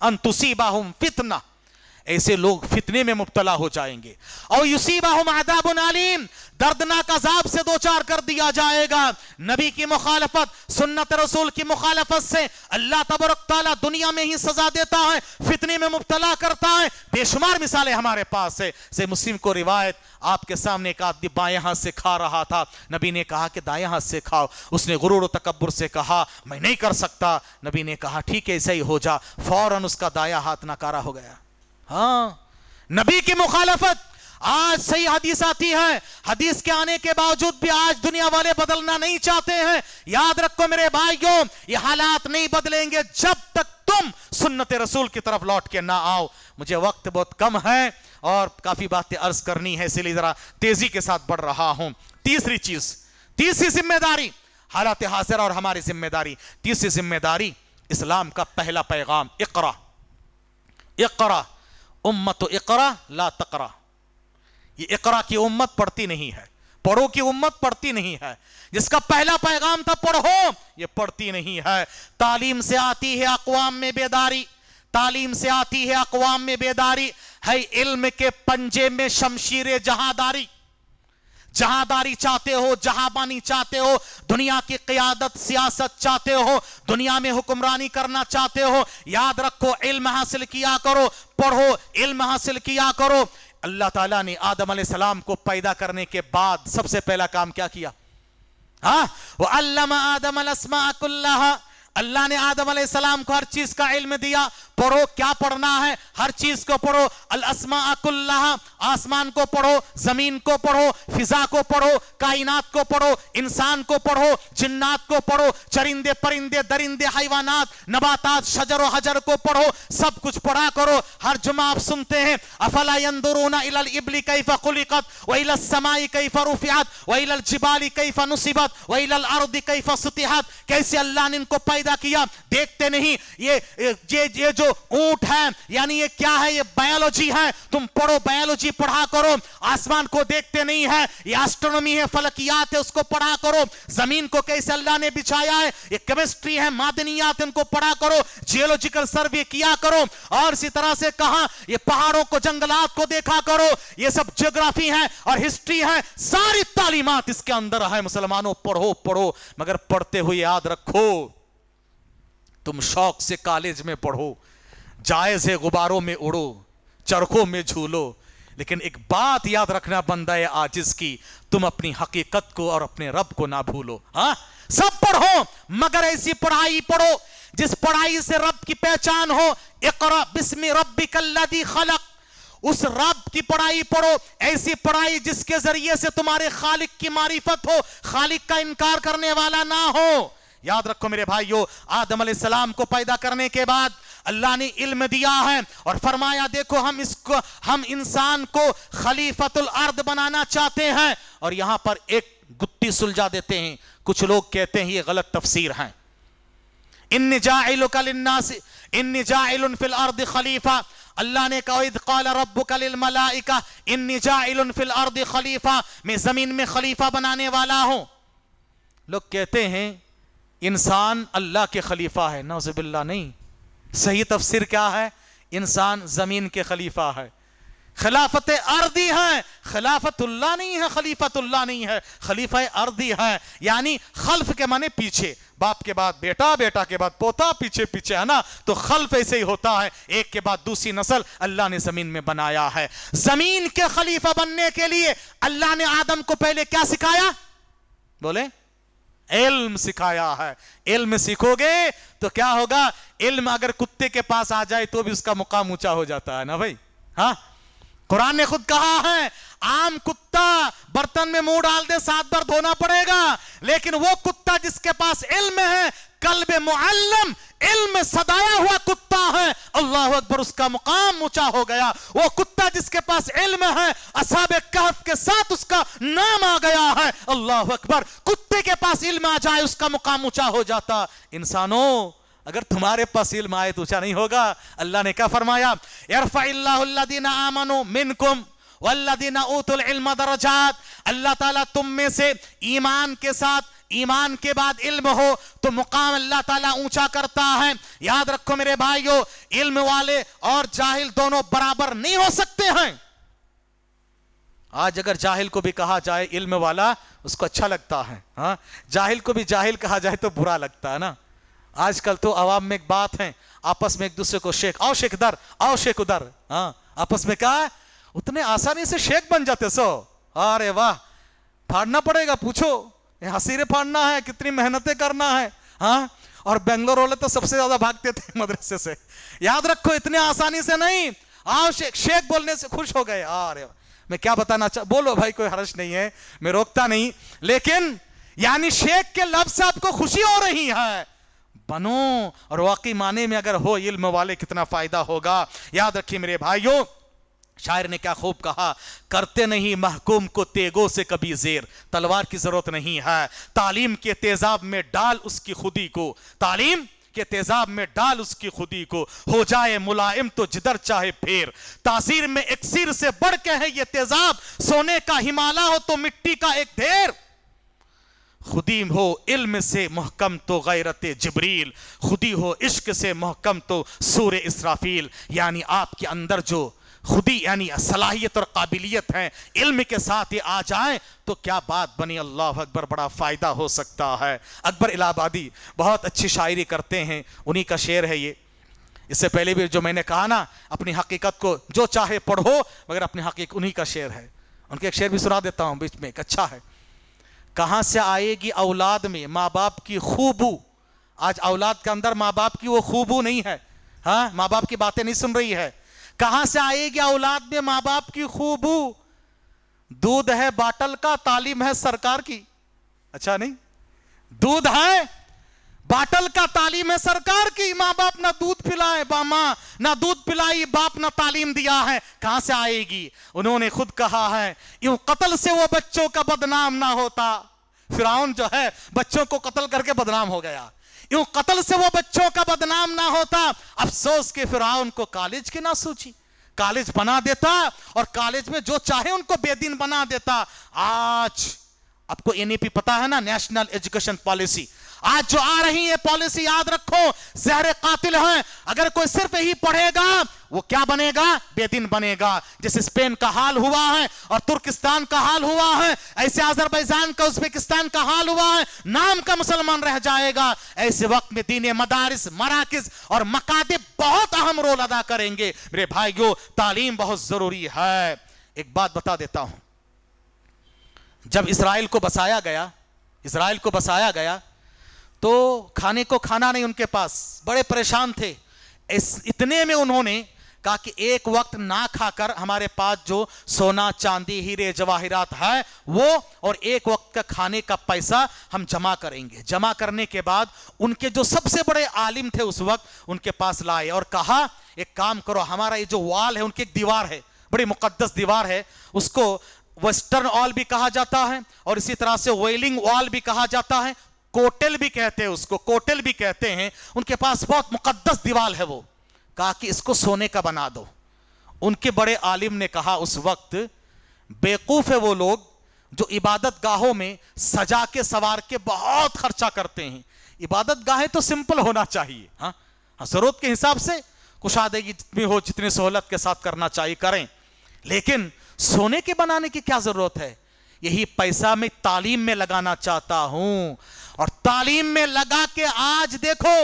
अंतुसीबा फितना ऐसे लोग फितने में मुबतला हो जाएंगे और युसीबाहम आदाबन दर्दनाक अजाब से दो चार कर दिया जाएगा नबी की मुखालफत सुन्नत रसूल की मुखालफत से अल्लाह तबरक दुनिया में ही सजा देता है फितने में मुबतला करता है बेशुमार मिसालें हमारे पास है से मुस्लिम को रिवायत आपके सामने एक आदमी बाएं हाथ से खा रहा था नबी ने कहा कि दाएं हाथ से खाओ उसने गुरूर तकबर से कहा मैं नहीं कर सकता नबी ने कहा ठीक है ऐसा ही हो जा फौरन उसका दाया हाथ नकारा हो गया हाँ नबी की मुखालफत आज सही हदीस आती है हदीस के आने के बावजूद भी आज दुनिया वाले बदलना नहीं चाहते हैं याद रखो मेरे भाइयों ये हालात नहीं बदलेंगे जब तक तुम सुन्नत रसूल की तरफ लौट के ना आओ मुझे वक्त बहुत कम है और काफी बातें अर्ज करनी है इसीलिए जरा तेजी के साथ बढ़ रहा हूं तीसरी चीज तीसरी जिम्मेदारी हालात हाजिर और हमारी जिम्मेदारी तीसरी जिम्मेदारी इस्लाम का पहला पैगाम इकरा इकरा उम्मत इकरा ला तकरा ये इकरा की उम्मत पढ़ती नहीं है पढ़ो की उम्मत पढ़ती नहीं है जिसका पहला पैगाम था पढ़ो ये पढ़ती नहीं है तालीम से आती है अकवाम में बेदारी तालीम से आती है अकवाम में बेदारी है इल्म के पंजे में शमशीर जहादारी जहादारी चाहते हो जहाबानी चाहते हो दुनिया की क्यादत सियासत चाहते हो दुनिया में हुक्मरानी करना चाहते हो याद रखो इल्म हासिल किया करो पढ़ो इल्म हासिल किया करो अल्लाह ताला ने आदम सलाम को पैदा करने के बाद सबसे पहला काम क्या किया हाँ वो अल्लाह आदम अलस्मा अल्लाह ने आदम सलाम को हर चीज का इल्म दिया पढ़ो क्या पढ़ना है हर चीज को पढ़ो अल अकुल्लाह आसमान को पढ़ो जमीन को पढ़ो फिजा को पढ़ो कायनात को पढ़ो इंसान को पढ़ो जिन्नात को पढ़ो चरिंदे परिंदे दरिंदे हैवानात नबातात शजर हजर को पढ़ो सब कुछ पढ़ा करो हर जुमा आप सुनते हैं अफलाबली यंदुरूना इलल इबली कैफ खुलिकत व इलल समाई कैफ रुफियत व इलल जिबाली कैफ नुसिबत व इलल अर्दी कैफ सुतिहत कैसे अल्लाह ने इनको पैदा पैदा किया देखते नहीं ये ये ये जो ऊंट है यानी ये क्या है ये बायोलॉजी है तुम पढ़ो बायोलॉजी पढ़ा करो आसमान को देखते नहीं है ये एस्ट्रोनॉमी है फलकियात है उसको पढ़ा करो जमीन को कैसे अल्लाह ने बिछाया है ये केमिस्ट्री है मादनियात इनको पढ़ा करो जियोलॉजिकल सर्वे किया करो और इसी तरह से कहा ये पहाड़ों को जंगलात को देखा करो ये सब ज्योग्राफी है और हिस्ट्री है सारी तालीमात इसके अंदर है मुसलमानों पढ़ो पढ़ो मगर पढ़ते हुए याद रखो तुम शौक से कॉलेज में पढ़ो जायज है गुब्बारों में उड़ो चरखों में झूलो लेकिन एक बात याद रखना बंदा है आज इसकी तुम अपनी हकीकत को और अपने रब को ना भूलो हाँ सब पढ़ो मगर ऐसी पढ़ाई पढ़ो जिस पढ़ाई से रब की पहचान हो इकरा बिस्मी रबी कल्लदी खलक उस रब की पढ़ाई पढ़ो ऐसी पढ़ाई जिसके जरिए से तुम्हारे खालिक की मारिफत हो खालिक का इनकार करने वाला ना हो याद रखो मेरे भाइयों आदम सलाम को पैदा करने के बाद अल्लाह ने इल्म दिया है और फरमाया देखो हम इसको हम इंसान को खलीफतुल अर्द बनाना चाहते हैं और यहां पर एक गुत्ती सुलझा देते हैं कुछ लोग कहते हैं ये गलत तफसीर है इन जानास इन जाइल फिल अर्द खलीफा अल्लाह ने कहा रब मलाइका इन जाइल फिल अर्द खलीफा मैं जमीन में खलीफा बनाने वाला हूं लोग कहते हैं इंसान अल्लाह के खलीफा है नौजबिल्ला नहीं सही तफसर क्या है इंसान ज़मीन के खलीफा है खिलाफत अर्दी है खिलाफतुल्ला नहीं है खलीफतुल्ला नहीं है खलीफा अर्दी है यानी खल्फ के माने पीछे बाप के बाद बेटा बेटा के बाद पोता पीछे पीछे है ना तो खल्फ ऐसे ही होता है एक के बाद दूसरी नस्ल अल्लाह ने जमीन में बनाया है जमीन के खलीफा बनने के लिए अल्लाह ने आदम को पहले क्या सिखाया बोले इल्म सिखाया है इल्म सीखोगे तो क्या होगा इल्म अगर कुत्ते के पास आ जाए तो भी उसका मुकाम ऊंचा हो जाता है ना भाई हाँ कुरान ने खुद कहा है आम कुत्ता बर्तन में मुंह डाल दे सात बार धोना पड़ेगा लेकिन वो कुत्ता जिसके पास इल्म है कलब मुअल्लम इल्म सदाया हुआ कुत्ता है अल्लाह अकबर उसका मुकाम ऊंचा हो गया वो कुत्ता जिसके पास इल्म है असाब कहफ के साथ उसका नाम आ गया है अल्लाह अकबर कुत्ते के पास इल्म आ जाए उसका मुकाम ऊंचा हो जाता इंसानों अगर तुम्हारे पास इल्म आए तो ऊंचा नहीं होगा अल्लाह ने क्या फरमाया अल्लाह ताला तुम में से ईमान के साथ ईमान के बाद इल्म हो तो मुकाम अल्लाह ताला ऊंचा करता है याद रखो मेरे भाइयों इल्म वाले और जाहिल दोनों बराबर नहीं हो सकते हैं आज अगर जाहिल को भी कहा जाए इल्म वाला उसको अच्छा लगता है हा? जाहिल को भी जाहिल कहा जाए तो बुरा लगता है ना आजकल तो आवाम में एक बात है आपस में एक दूसरे को शेख आओ शेख दर आओ शेख उदर हाँ आपस में क्या उतने आसानी से शेख बन जाते सो अरे वाह फाड़ना पड़ेगा पूछो हसीरे फाड़ना है कितनी मेहनतें करना है हाँ और बेंगलोर वाले तो सबसे ज्यादा भागते थे मदरसे से याद रखो इतने आसानी से नहीं आओ शेख शेख बोलने से खुश हो गए अरे मैं क्या बताना चाह बोलो भाई कोई हर्ष नहीं है मैं रोकता नहीं लेकिन यानी शेख के लफ से आपको खुशी हो रही है बनो और वाकई माने में अगर हो इल्म वाले कितना फायदा होगा याद रखिए मेरे भाइयों शायर ने क्या खूब कहा करते नहीं महकूम को तेगो से कभी जेर तलवार की जरूरत नहीं है तालीम के तेजाब में डाल उसकी खुदी को तालीम के तेजाब में डाल उसकी खुदी को हो जाए मुलायम तो जिधर चाहे फेर तासीर में एक सिर से बढ़ के है ये तेजाब सोने का हिमालय हो तो मिट्टी का एक ढेर खुदीम हो इल्म से महकम तो गैरत जबरील खुदी हो इश्क से महकम तो सूर्य इसराफील यानी आपके अंदर जो खुदी यानी सलाहियत और काबिलियत है इल्म के साथ ये आ जाए तो क्या बात बनी अल्लाह अकबर बड़ा फ़ायदा हो सकता है अकबर इलाहाबादी बहुत अच्छी शायरी करते हैं उन्हीं का शेर है ये इससे पहले भी जो मैंने कहा ना अपनी हकीकत को जो चाहे पढ़ो मगर अपनी हकीक उन्हीं का शेर है उनके एक शेर भी सुना देता हूँ बीच में एक अच्छा है कहाँ से आएगी औलाद में माँ बाप की खूबू आज औलाद के अंदर माँ बाप की वो खूबू नहीं है हाँ माँ बाप की बातें नहीं सुन रही है कहां से आएगी औलाद में माँ बाप की खूबू दूध है बाटल का तालीम है सरकार की अच्छा नहीं दूध है बाटल का तालीम है सरकार की माँ बाप ना दूध पिलाए माँ ना दूध पिलाई बाप ना तालीम दिया है कहां से आएगी उन्होंने खुद कहा है यूं कत्ल से वो बच्चों का बदनाम ना होता फिराउन जो है बच्चों को कत्ल करके बदनाम हो गया यूं कत्ल से वो बच्चों का बदनाम ना होता अफसोस के फिर उनको कॉलेज की ना सूची कॉलेज बना देता और कॉलेज में जो चाहे उनको बेदीन बना देता आज आपको एनईपी पता है ना नेशनल एजुकेशन पॉलिसी आज जो आ रही है पॉलिसी याद रखो जहर कातिल है अगर कोई सिर्फ ही पढ़ेगा वो क्या बनेगा बेदिन बनेगा जैसे स्पेन का हाल हुआ है और तुर्किस्तान का हाल हुआ है ऐसे आजरबैजान का उज्बेकिस्तान का हाल हुआ है नाम का मुसलमान रह जाएगा ऐसे वक्त में दीने मदारिस मराकज और मकादिब बहुत अहम रोल अदा करेंगे मेरे भाइयों तालीम बहुत जरूरी है एक बात बता देता हूं जब इसराइल को बसाया गया इसराइल को बसाया गया तो खाने को खाना नहीं उनके पास बड़े परेशान थे इस इतने में उन्होंने कहा कि एक वक्त ना खाकर हमारे पास जो सोना चांदी हीरे जवाहिरात है वो और एक वक्त का खाने का पैसा हम जमा करेंगे जमा करने के बाद उनके जो सबसे बड़े आलिम थे उस वक्त उनके पास लाए और कहा एक काम करो हमारा ये जो वाल है उनकी एक दीवार है बड़ी मुकदस दीवार है उसको वेस्टर्न ऑल भी कहा जाता है और इसी तरह से वेलिंग वॉल भी कहा जाता है कोटल भी कहते हैं उसको कोटल भी कहते हैं उनके पास बहुत मुकद्दस दीवाल है वो कहा कि इसको सोने का बना दो उनके बड़े आलिम ने कहा उस वक्त बेकूफ है वो लोग जो इबादत गाहों में सजा के सवार के बहुत खर्चा करते हैं इबादत गाहें तो सिंपल होना चाहिए हाँ, हाँ ज़रूरत के हिसाब से कुशादगी जितनी हो जितनी सहूलत के साथ करना चाहिए करें लेकिन सोने के बनाने की क्या ज़रूरत है यही पैसा में तालीम में लगाना चाहता हूं और तालीम में लगा के आज देखो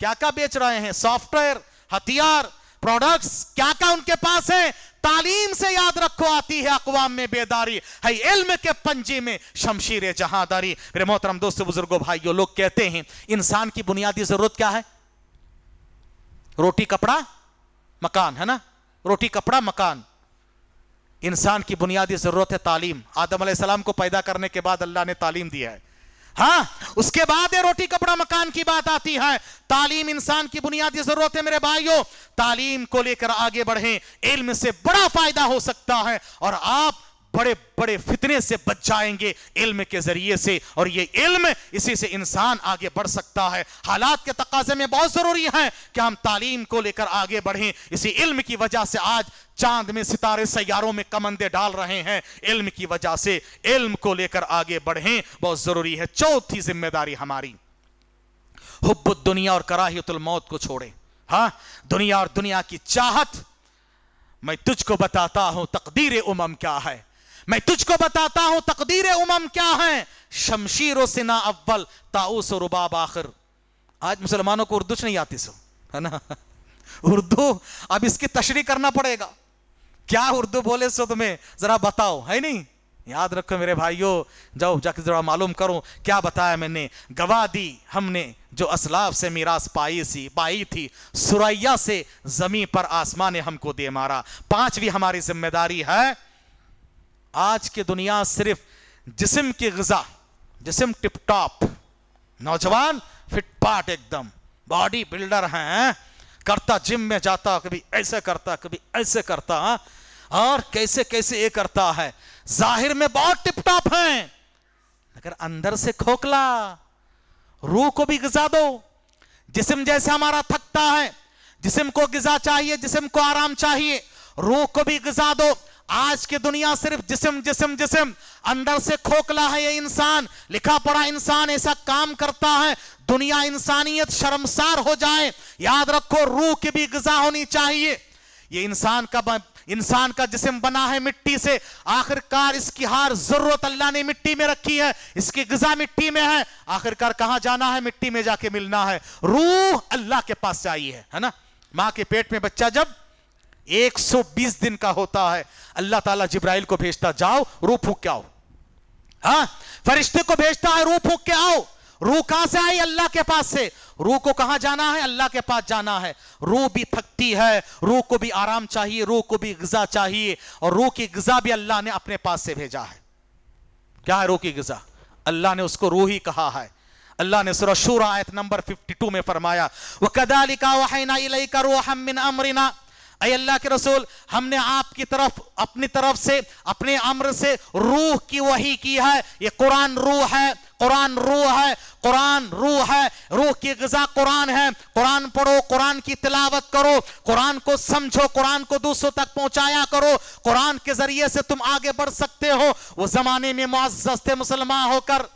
क्या क्या बेच रहे हैं सॉफ्टवेयर हथियार प्रोडक्ट्स क्या क्या उनके पास है तालीम से याद रखो आती है अकवाम में बेदारी है इल्म के पंजे में शमशीर जहादारी मेरे मोहतरम दोस्त बुजुर्गो भाइयों लोग कहते हैं इंसान की बुनियादी जरूरत क्या है रोटी कपड़ा मकान है ना रोटी कपड़ा मकान इंसान की बुनियादी जरूरत है तालीम आदम सलाम को पैदा करने के बाद अल्लाह ने तालीम दिया है हाँ उसके बाद ये रोटी कपड़ा मकान की बात आती है तालीम इंसान की बुनियादी जरूरत है मेरे भाइयों तालीम को लेकर आगे बढ़े इल्म से बड़ा फायदा हो सकता है और आप बड़े बड़े फितने से बच जाएंगे इल्म के जरिए से और ये इल्म इसी से इंसान आगे बढ़ सकता है हालात के तकाजे में बहुत ज़रूरी है कि हम तालीम को लेकर आगे बढ़ें इसी इल्म की वजह से आज चांद में सितारे सैारों में कमंदे डाल रहे हैं इल्म की वजह से इल्म को लेकर आगे बढ़ें बहुत ज़रूरी है चौथी जिम्मेदारी हमारी हुब दुनिया और कराहियतुल मौत को छोड़े हाँ दुनिया और दुनिया की चाहत मैं तुझको बताता हूं तकदीर उमम क्या है मैं तुझको बताता हूं तकदीर उमम क्या है शमशीर सिना अव्वल ताउस और रुबाब आखिर आज मुसलमानों को उर्दू नहीं आती सो है ना उर्दू अब इसकी तशरी करना पड़ेगा क्या उर्दू बोले सो तुम्हें जरा बताओ है नहीं याद रखो मेरे भाइयों जाओ जाके जरा मालूम करो क्या बताया मैंने गवा दी हमने जो असलाब से मीरास पाई सी पाई थी सुरैया से जमी पर आसमान ने हमको दे मारा पांचवी हमारी जिम्मेदारी है आज की दुनिया सिर्फ जिसम की गजा जिसम टिप टॉप नौजवान फिटपाट एकदम बॉडी बिल्डर हैं करता जिम में जाता कभी ऐसे करता कभी ऐसे करता हाँ? और कैसे कैसे ये करता है जाहिर में बहुत टिप टॉप है अगर अंदर से खोखला रूह को भी गजा दो जिसम जैसे हमारा थकता है जिसम को गजा चाहिए जिसम को आराम चाहिए रूह को भी गजा दो आज की दुनिया सिर्फ जिसम जिसम जिसम अंदर से खोखला है ये इंसान लिखा पढ़ा इंसान ऐसा काम करता है दुनिया इंसानियत शर्मसार हो जाए याद रखो रूह की भी गजा होनी चाहिए ये इंसान का इंसान का जिसम बना है मिट्टी से आखिरकार इसकी हार जरूरत अल्लाह ने मिट्टी में रखी है इसकी गजा मिट्टी में है आखिरकार कहां जाना है मिट्टी में जाके मिलना है रूह अल्लाह के पास चाहिए है ना मां के पेट में बच्चा जब 120 दिन का होता है अल्लाह ताला जिब्राइल को भेजता जाओ रू फूक के आओ हा? फरिश्ते को भेजता है रू फूक के आओ रू कहां से आई अल्लाह के पास से रू को कहां जाना है अल्लाह के पास जाना है रू भी थकती है रू को भी आराम चाहिए रू को भी गजा चाहिए और रू की गजा भी अल्लाह ने अपने पास से भेजा है क्या है रू की गजा अल्लाह ने उसको रू ही कहा है अल्लाह ने सुरशूर आयत नंबर 52 में फरमाया वह कदालिका वहना का रूह हम अमरिना अय अल्लाह के रसूल हमने आपकी तरफ अपनी तरफ से अपने अम्र से रूह की वही की है ये कुरान रूह है कुरान रूह है कुरान रूह है रूह की गजा कुरान है कुरान पढ़ो कुरान की तिलावत करो कुरान को समझो कुरान को दूसरों तक पहुंचाया करो कुरान के जरिए से तुम आगे बढ़ सकते हो उस जमाने में मुआजस्ते मुसलमान होकर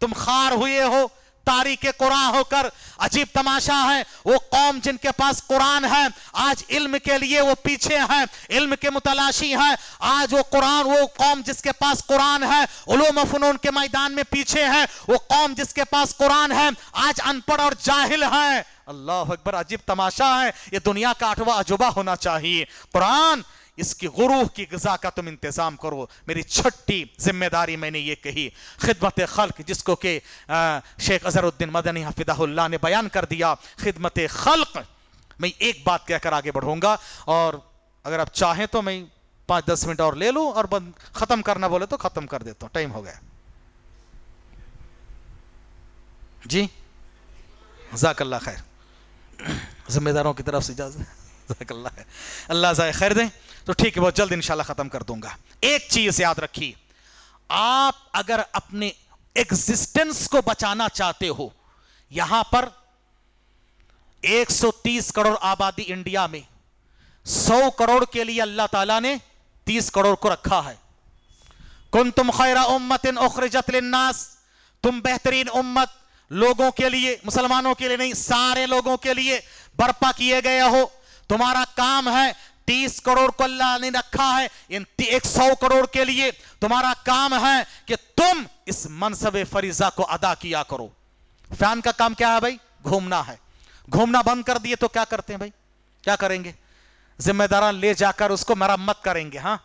तुम खार हुए हो तारीख कुरान होकर अजीब तमाशा है वो कौम जिनके पास कुरान है आज इल्म के लिए वो पीछे है इल्म के मुतलाशी हैं आज वो कुरान वो कौम जिसके पास कुरान है उलूम फनून के मैदान में पीछे है वो कौम जिसके पास कुरान है आज अनपढ़ और जाहिल है अल्लाह अकबर अजीब तमाशा है ये दुनिया का आठवां अजूबा होना चाहिए कुरान इसकी गुरूह की गजा का तुम इंतज़ाम करो मेरी छठी जिम्मेदारी मैंने ये कही खिदमत खल्क जिसको कि शेख अजहरुद्दीन मदनी हफिदा ने बयान कर दिया खिदमत खल्क मैं एक बात कहकर आगे बढ़ूंगा और अगर आप चाहें तो मैं पाँच दस मिनट और ले लूँ और बंद ख़त्म करना बोले तो ख़त्म कर देता हूँ टाइम हो गया जी जाकल्ला खैर जिम्मेदारों की तरफ से इजाज़त जाकल्ला खैर अल्लाह ज़ाय खैर दें तो ठीक है बहुत जल्द इंशाला खत्म कर दूंगा एक चीज याद रखिए आप अगर अपने एग्जिस्टेंस को बचाना चाहते हो यहां पर 130 करोड़ आबादी इंडिया में 100 करोड़ के लिए अल्लाह ताला ने 30 करोड़ को रखा है कुन तुम खैरा उम्मत उखरजत लिन्नास तुम बेहतरीन उम्मत लोगों के लिए मुसलमानों के लिए नहीं सारे लोगों के लिए बर्पा किए गए हो तुम्हारा काम है तीस करोड़ को अल्लाह ने रखा है इन एक सौ करोड़ के लिए तुम्हारा काम है कि तुम इस मनसब फरीजा को अदा किया करो फैन का काम क्या है भाई घूमना है घूमना बंद कर दिए तो क्या करते हैं भाई क्या करेंगे जिम्मेदारा ले जाकर उसको मरम्मत करेंगे हाँ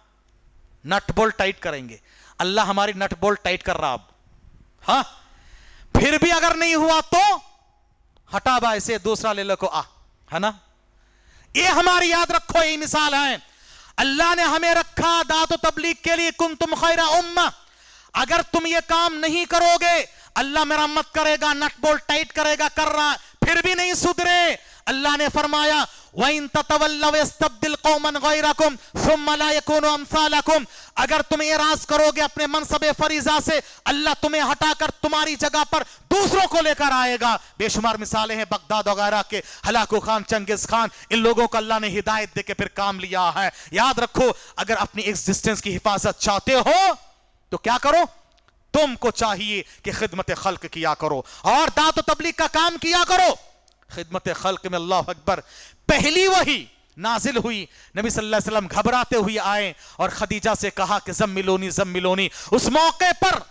नट बोल्ट टाइट करेंगे अल्लाह हमारी नट बोल्ट टाइट कर रहा अब हाँ फिर भी अगर नहीं हुआ तो हटा बा से दूसरा ले लो को आ है ना ये हमारी याद रखो ये मिसाल है अल्लाह ने हमें रखा दात तबलीग के लिए कुम तुम खैरा उम्म अगर तुम ये काम नहीं करोगे अल्लाह मेरा मत करेगा नट बोल्ट टाइट करेगा कर रहा फिर भी नहीं सुधरे अल्लाह ने फरमाया अगर तुम एराज करोगे अपने मनसब फरीजा से अल्लाह तुम्हें हटाकर तुम्हारी जगह पर दूसरों को लेकर आएगा बेशुमार मिसालें हैं बगदाद वगैरह के हलाकू खान चंगेज खान इन लोगों को अल्लाह ने हिदायत देके फिर काम लिया है याद रखो अगर अपनी एग्जिस्टेंस की हिफाजत चाहते हो तो क्या करो तुमको चाहिए कि खिदमत खल्क किया करो और दात तबलीग का काम किया करो खिदमत खल्क में अल्लाह अकबर पहली वही नाजिल हुई नबी सल्लल्लाहु अलैहि वसल्लम घबराते हुए आए और खदीजा से कहा कि जम मिलोनी जम मिलोनी उस मौके पर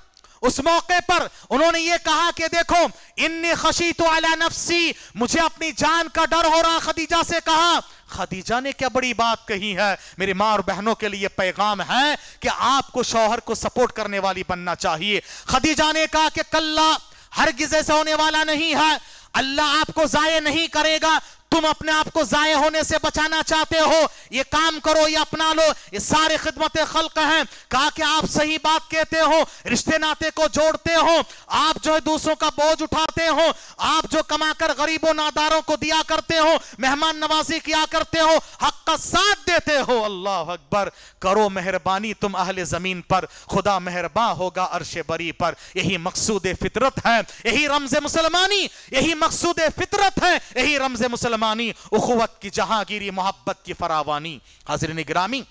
उस मौके पर उन्होंने ये कहा कि देखो इन्नी खशी तो अला नफसी मुझे अपनी जान का डर हो रहा खदीजा से कहा खदीजा ने क्या बड़ी बात कही है मेरी माँ और बहनों के लिए पैगाम है कि आपको शौहर को सपोर्ट करने वाली बनना चाहिए खदीजा ने कहा कि कल्ला हरगिज ऐसा होने वाला नहीं है अल्लाह आपको जाये नहीं करेगा तुम अपने आप को जाये होने से बचाना चाहते हो ये काम करो ये अपना लो ये सारे खिदमत खल्क हैं कहा कि आप सही बात कहते हो रिश्ते नाते को जोड़ते हो आप जो है दूसरों का बोझ उठाते हो आप जो कमाकर गरीबों नादारों को दिया करते हो मेहमान नवाजी किया करते हो हक का साथ देते हो अल्लाह अकबर करो मेहरबानी तुम अहल जमीन पर खुदा मेहरबा होगा अरश बरी पर यही मकसूद फितरत है यही रमज मुसलमानी यही मकसूद फितरत है यही रमज मुसलमान तर्जमानी उखवत की जहांगीरी मोहब्बत की फरावानी हाजिर ग्रामी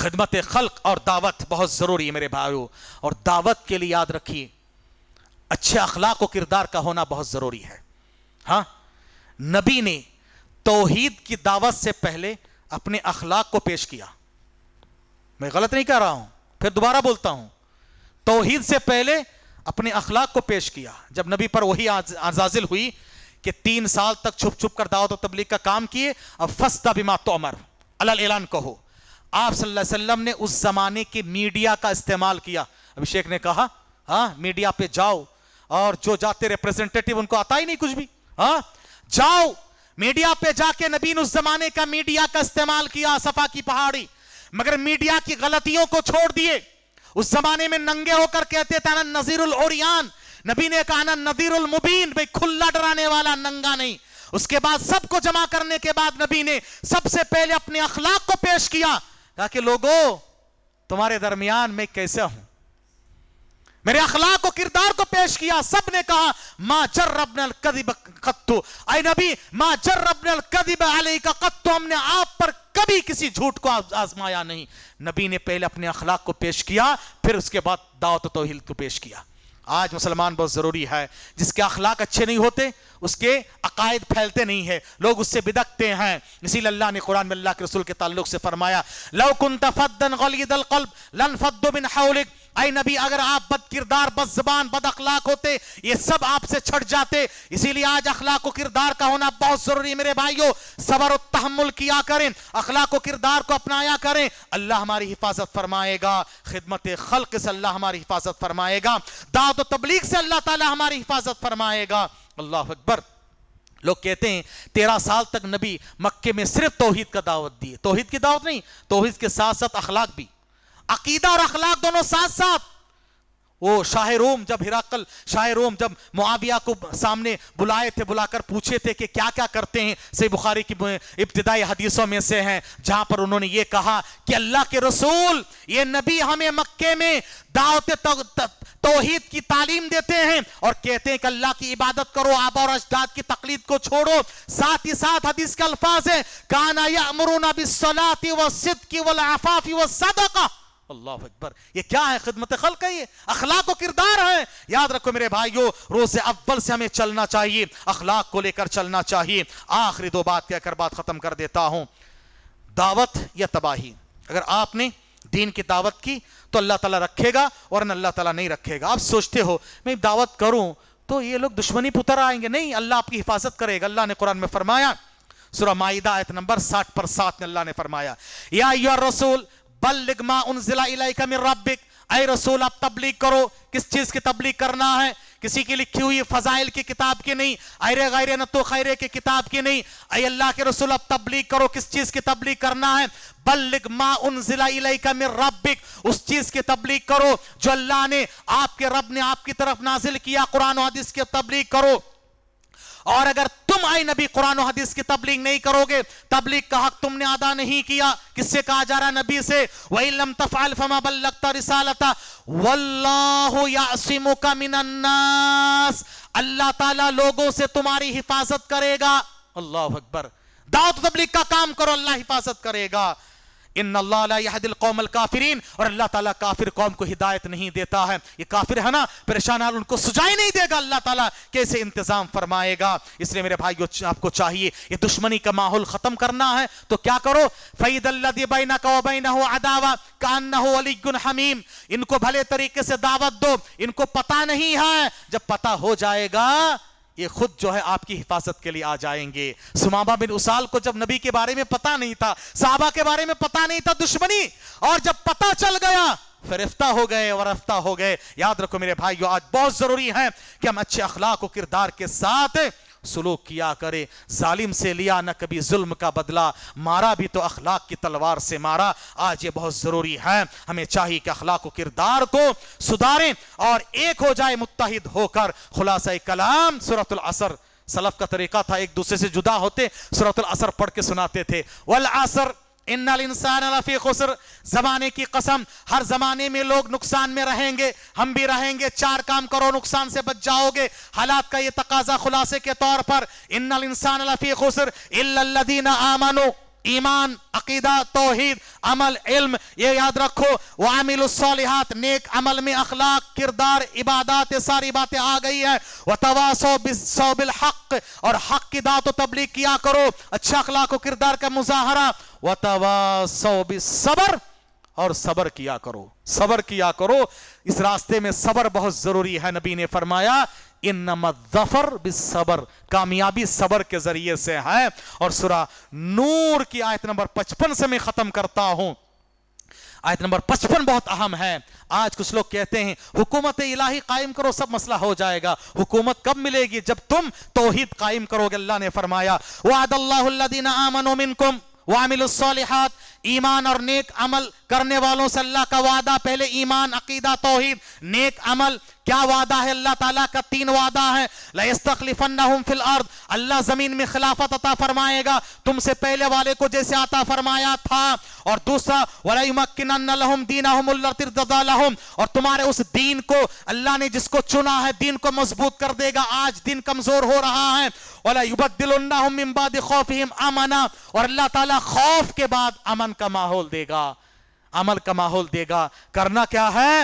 खिदमत खल्क और दावत बहुत ज़रूरी है मेरे भाई और दावत के लिए याद रखिए अच्छे अखलाक व किरदार का होना बहुत ज़रूरी है हाँ नबी ने तोहीद की दावत से पहले अपने अखलाक को पेश किया मैं गलत नहीं कह रहा हूं फिर दोबारा बोलता हूं तोहीद से पहले अपने अखलाक को पेश किया जब नबी पर वही आजाजिल हुई कि तीन साल तक छुप छुप कर दावत तबलीग का काम किए अब फसता बिमा तो अमर अल ऐलान कहो आप सल्लल्लाहु ने उस जमाने के मीडिया का इस्तेमाल किया अभिषेक ने कहा हा मीडिया पे जाओ और जो जाते रिप्रेजेंटेटिव उनको आता ही नहीं कुछ भी हा जाओ मीडिया पे जाके नबीन उस जमाने का मीडिया का इस्तेमाल किया सफा की पहाड़ी मगर मीडिया की गलतियों को छोड़ दिए उस जमाने में नंगे होकर कहते थे ना नजीरुल ओरियान नबी ने कहा ना नदीरुल मुबीन भाई खुल्ला डराने वाला नंगा नहीं उसके बाद सबको जमा करने के बाद नबी ने सबसे पहले अपने अखलाक को पेश किया कहा कि लोगो तुम्हारे दरमियान में कैसा हूं मेरे अखलाक को किरदार को पेश किया सब ने कहा मा जर्रबनल कदीब कत्तु आई नबी मा जर्रबनल कदीब अली का कत्तु हमने आप पर कभी किसी झूठ को आजमाया नहीं नबी ने पहले अपने अखलाक को पेश किया फिर उसके बाद दावत तो हिल को पेश किया आज मुसलमान बहुत ज़रूरी है जिसके अखलाक अच्छे नहीं होते उसके अकायद फैलते नहीं है लोग उससे बिदकते हैं इसीलिए अल्लाह ने कुरान में अल्लाह के रसूल के ताल्लुक से फरमाया लव कुन तफदन गलीदल कल्ब लन फद्दो बिन हाउलिक आई नबी अगर आप बद किरदार बद जबान बद अखलाक होते ये सब आपसे छट जाते इसीलिए आज अखलाक किरदार का होना बहुत जरूरी है मेरे भाइयों सबर तहमुल किया करें अखलाक किरदार को अपनाया करें अल्लाह हमारी हिफाजत फरमाएगा खिदमत खल्क से अल्लाह हमारी हिफाजत फरमाएगा दाद तबलीग से अल्लाह तला हमारी हिफाजत फरमाएगा अल्लाह अकबर लोग कहते हैं तेरह साल तक नबी मक्के में सिर्फ तोहहीद का दावत दिए तोहहीद की दावत नहीं तोहहीद के साथ साथ अखलाक भी अकीदा और अखलाक दोनों साथ साथ वो शाह रोम जब हिराकल शाह रोम जब मुआविया को सामने बुलाए थे बुलाकर पूछे थे कि क्या क्या करते हैं से बुखारी की इब्तदाई हदीसों में से हैं जहां पर उन्होंने ये कहा कि अल्लाह के रसूल ये नबी हमें मक्के में दावत तोहीद की तालीम देते हैं और कहते हैं कि अल्लाह की इबादत करो आबा और अजदाद की तकलीद को छोड़ो साथ ही साथ हदीस के अल्फाज है काना या अमरुना बिसलाती व सिद की वल आफाफी व सदका अल्लाह अकबर ये क्या है खिदमत खल का ये अखलाक किरदार है याद रखो मेरे भाइयों रोज अव्वल से हमें चलना चाहिए अखलाक को लेकर चलना चाहिए आखिरी दो बात कहकर बात ख़त्म कर देता हूँ दावत या तबाही अगर आपने दीन की दावत की तो अल्लाह ताला रखेगा और अल्लाह ताला नहीं रखेगा आप सोचते हो मैं दावत करूं तो ये लोग दुश्मनी पुतर आएंगे नहीं अल्लाह आपकी हिफाजत करेगा अल्लाह ने कुरान में फरमाया सुरह माहिदा आयत नंबर साठ पर सात में अल्लाह ने फरमाया या रसूल बल्लिगमा उनजिला इलाइका में रबिक अय रसूल आप तबलीग करो किस चीज की तबलीग करना है किसी की लिखी हुई फजाइल की किताब की नहीं अरे गैर नतो खैरे की किताब की नहीं अय अल्लाह के रसूल अब तबलीग करो किस चीज की तबलीग करना है बल्लिग मा उन जिला इलाइका में रब्बिक उस चीज की तबलीग करो जो अल्लाह ने आपके रब ने आपकी तरफ नाजिल किया कुरान हदीस की तबलीग करो और अगर तुम आए नबी कुरान हदीस की तबलीग नहीं करोगे तबलीग का हक तुमने अदा नहीं किया किससे कहा जा रहा नबी से वही लम तफाल फमा बल्लता रिसालता वल्लाहु का मिनन्नास अल्लाह ताला लोगों से तुम्हारी हिफाजत करेगा अल्लाह अकबर दाऊद तबलीग का काम करो अल्लाह हिफाजत करेगा इन अल्लाहदिल कौमल काफिरीन और अल्लाह ताला काफिर कौम को हिदायत नहीं देता है ये काफिर है ना परेशान हाल उनको सुझाई नहीं देगा अल्लाह ताला कैसे इंतजाम फरमाएगा इसलिए मेरे भाई आपको चाहिए ये दुश्मनी का माहौल खत्म करना है तो क्या करो फईद हमीम इनको भले तरीके से दावत दो इनको पता नहीं है जब पता हो जाएगा ये खुद जो है आपकी हिफाजत के लिए आ जाएंगे सुमामा बिन उसाल को जब नबी के बारे में पता नहीं था साहबा के बारे में पता नहीं था दुश्मनी और जब पता चल गया फरिफ्ता हो गए और रफ्ता हो गए याद रखो मेरे भाइयों आज बहुत जरूरी है कि हम अच्छे अखलाक किरदार के साथ सुलूक किया करे जालिम से लिया न कभी जुल्म का बदला मारा भी तो अखलाक की तलवार से मारा आज ये बहुत ज़रूरी है हमें चाहिए कि अखलाक किरदार को सुधारें और एक हो जाए मुतहद होकर खुलासा कलाम सूरतुल असर सलफ का तरीका था एक दूसरे से जुदा होते सूरतुल असर पढ़ के सुनाते थे वल असर इन्नल इंसान लफी खुसर जमाने की कसम हर जमाने में लोग नुकसान में रहेंगे हम भी रहेंगे चार काम करो नुकसान से बच जाओगे हालात का ये तकाजा खुलासे के तौर पर इन्नल इंसान लफी खुसर इल्लल्लदीना आमनो ईमान अकीदा तोहिद अमल इल्म ये याद रखो सालिहात नेक अमल में अखलाक किरदार इबादत ये सारी बातें आ गई है व तवासोबिल हक और हक की दातो तबलीग किया करो अच्छा अखलाक किरदार का मुजाहरा व सबर और सबर किया करो सबर किया करो इस रास्ते में सबर बहुत जरूरी है नबी ने फरमाया इन बिसबर कामयाबी सबर के जरिए से है और सुरा नूर की आयत नंबर पचपन से मैं खत्म करता हूं आयत नंबर पचपन बहुत अहम है आज कुछ लोग कहते हैं हुकूमत इलाही कायम करो सब मसला हो जाएगा हुकूमत कब मिलेगी जब तुम तोहिद कायम करोगे अल्लाह ने फरमाया वादीन आमनकुम वामिलसालहत ईमान और नेक अमल करने वालों से अल्लाह का वादा पहले ईमान अकीदा तोहिद नेक अमल क्या वादा है अल्लाह ताला का तीन वादा है लस्तखलिफन्नाहुम फिल अर्द अल्लाह जमीन में खिलाफत अता फरमाएगा तुमसे पहले वाले को जैसे आता फरमाया था और दूसरा वलमक्किनन्नलहुम दीनहुमुल्लतिरददालहुम और तुम्हारे उस दीन को अल्लाह ने जिसको चुना है दीन को मजबूत कर देगा आज दिन कमजोर हो रहा है वला युबद्दिलुन्नाहुम मिन बाद खौफिहिम अमना और अल्लाह ताला खौफ के बाद अमन का माहौल देगा अमल का माहौल देगा करना क्या है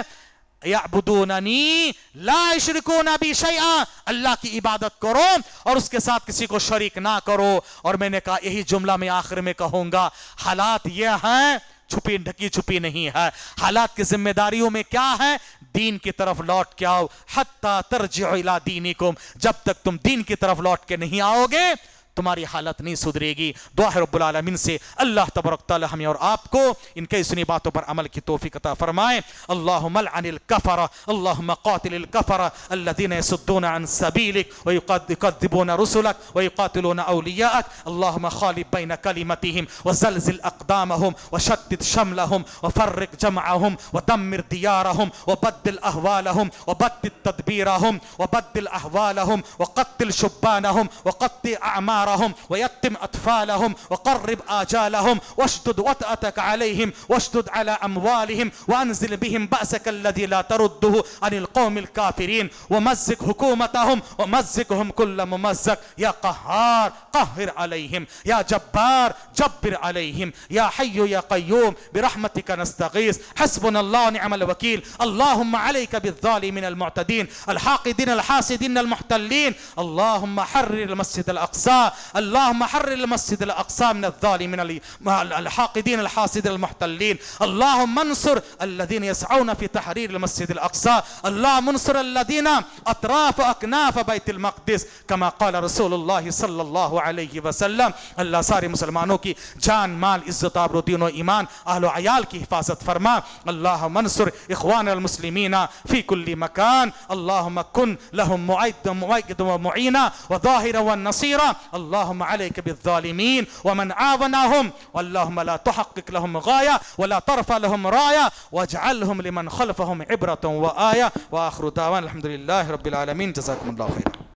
अल्लाह की इबादत करो और उसके साथ किसी को शरीक ना करो और मैंने कहा यही जुमला में आखिर में कहूंगा हालात यह है छुपी ढकी छुपी नहीं है हालात की जिम्मेदारियों में क्या है दीन की तरफ लौट के आओ हत्ता तरजीला दीनी जब तक तुम दीन की तरफ लौट के नहीं आओगे تمہاری حالت نہیں سدرے گی دعا ہے رب العالمين سے اللہ تبرک تعالی ہمیں اور آپ کو ان کے سنی باتوں پر عمل کی توفیق عطا فرمائے اللهم العن الكفر اللهم قاتل الكفر الذين يسدون عن سبيلك ويقذبون رسلك ويقاتلون اولياءك اللهم خالب بين كلمتهم وزلزل اقدامهم وشدد شملهم وفرق جمعهم ودمر ديارهم وبدل اهوالهم وبدل تدبيرهم وبدل اهوالهم وقتل شبانهم وقتل اعمالهم أعمارهم ويتم أطفالهم وقرب آجالهم واشدد وطأتك عليهم واشدد على أموالهم وأنزل بهم بأسك الذي لا ترده عن القوم الكافرين ومزق حكومتهم ومزقهم كل ممزق يا قهار قهر عليهم يا جبار جبر عليهم يا حي يا قيوم برحمتك نستغيث حسبنا الله نعم الوكيل اللهم عليك بالظالمين المعتدين الحاقدين الحاسدين المحتلين اللهم حرر المسجد الأقصى اللهم حرر المسجد الأقصى من الظالمين الحاقدين الحاسدين المحتلين اللهم انصر الذين يسعون في تحرير المسجد الأقصى اللهم انصر الذين أطراف أكناف بيت المقدس كما قال رسول الله صلى الله عليه وسلم الله ساري مسلمانوں کی جان مال عزت آبرو دین و ایمان اهل و عیال کی حفاظت فرما اللهم منصر اخوان المسلمين في كل مكان اللهم كن لهم معيد ومعيد ومعينا وظاهرا ونصيرا اللهم عليك بالظالمين ومن عاونهم اللهم لا تحقق لهم غاية ولا ترفع لهم راية واجعلهم لمن خلفهم عبرة وآية وآخر دعوان الحمد لله رب العالمين جزاكم الله خيرا